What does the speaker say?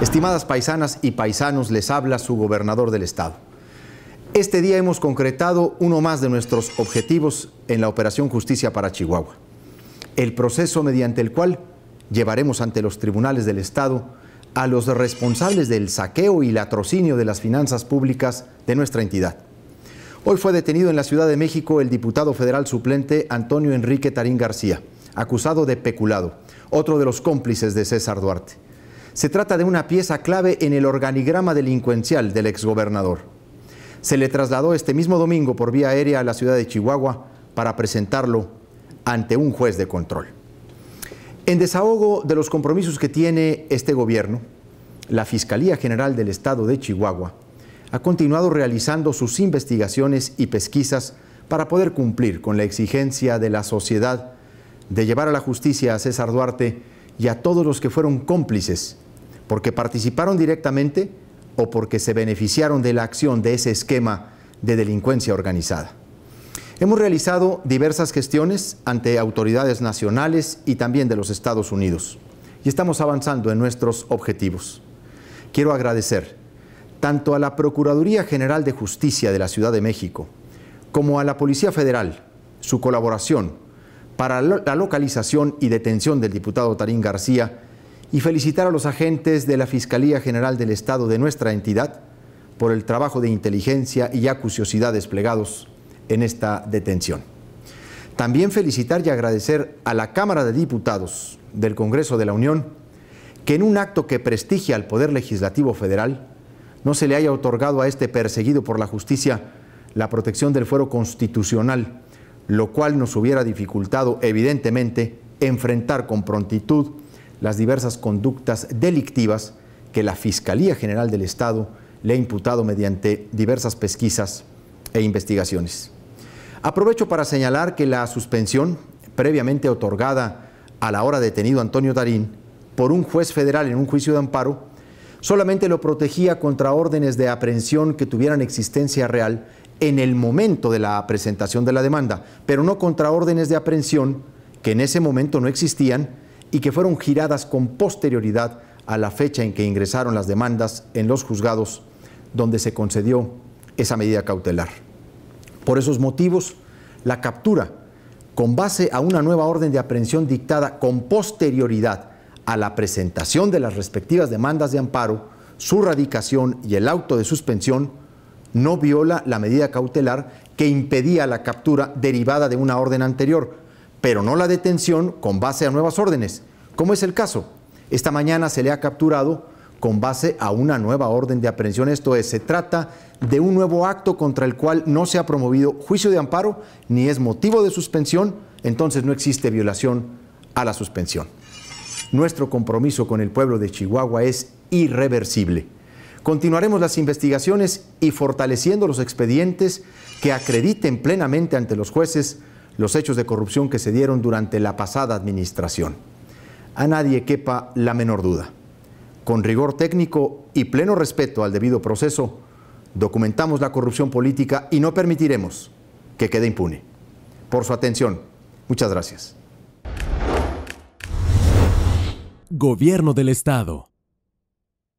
Estimadas paisanas y paisanos, les habla su gobernador del estado. Este día hemos concretado uno más de nuestros objetivos en la Operación Justicia para Chihuahua, el proceso mediante el cual llevaremos ante los tribunales del Estado a los responsables del saqueo y latrocinio de las finanzas públicas de nuestra entidad. Hoy fue detenido en la Ciudad de México el diputado federal suplente Antonio Enrique Tarín García, acusado de peculado, otro de los cómplices de César Duarte. Se trata de una pieza clave en el organigrama delincuencial del exgobernador. Se le trasladó este mismo domingo por vía aérea a la ciudad de Chihuahua para presentarlo ante un juez de control. En desahogo de los compromisos que tiene este gobierno, la Fiscalía General del Estado de Chihuahua ha continuado realizando sus investigaciones y pesquisas para poder cumplir con la exigencia de la sociedad de llevar a la justicia a César Duarte y a todos los que fueron cómplices, porque participaron directamente o porque se beneficiaron de la acción de ese esquema de delincuencia organizada. Hemos realizado diversas gestiones ante autoridades nacionales y también de los Estados Unidos y estamos avanzando en nuestros objetivos. Quiero agradecer tanto a la Procuraduría General de Justicia de la Ciudad de México como a la Policía Federal su colaboración para la localización y detención del diputado Tarín García y felicitar a los agentes de la Fiscalía General del Estado de nuestra entidad por el trabajo de inteligencia y acuciosidad desplegados en esta detención. También felicitar y agradecer a la Cámara de Diputados del Congreso de la Unión que en un acto que prestigia al Poder Legislativo Federal no se le haya otorgado a este perseguido por la justicia la protección del fuero constitucional lo cual nos hubiera dificultado, evidentemente, enfrentar con prontitud las diversas conductas delictivas que la Fiscalía General del Estado le ha imputado mediante diversas pesquisas e investigaciones. Aprovecho para señalar que la suspensión previamente otorgada a la hora detenido Antonio Tarín por un juez federal en un juicio de amparo solamente lo protegía contra órdenes de aprehensión que tuvieran existencia real en el momento de la presentación de la demanda, pero no contra órdenes de aprehensión que en ese momento no existían y que fueron giradas con posterioridad a la fecha en que ingresaron las demandas en los juzgados donde se concedió esa medida cautelar. Por esos motivos, la captura, con base a una nueva orden de aprehensión dictada con posterioridad a la presentación de las respectivas demandas de amparo, su radicación y el auto de suspensión, no viola la medida cautelar que impedía la captura derivada de una orden anterior, pero no la detención con base a nuevas órdenes, como es el caso. Esta mañana se le ha capturado con base a una nueva orden de aprehensión, esto es, se trata de un nuevo acto contra el cual no se ha promovido juicio de amparo ni es motivo de suspensión, entonces no existe violación a la suspensión. Nuestro compromiso con el pueblo de Chihuahua es irreversible. Continuaremos las investigaciones y fortaleciendo los expedientes que acrediten plenamente ante los jueces los hechos de corrupción que se dieron durante la pasada administración. A nadie quepa la menor duda. Con rigor técnico y pleno respeto al debido proceso, documentamos la corrupción política y no permitiremos que quede impune. Por su atención, muchas gracias. Gobierno del Estado.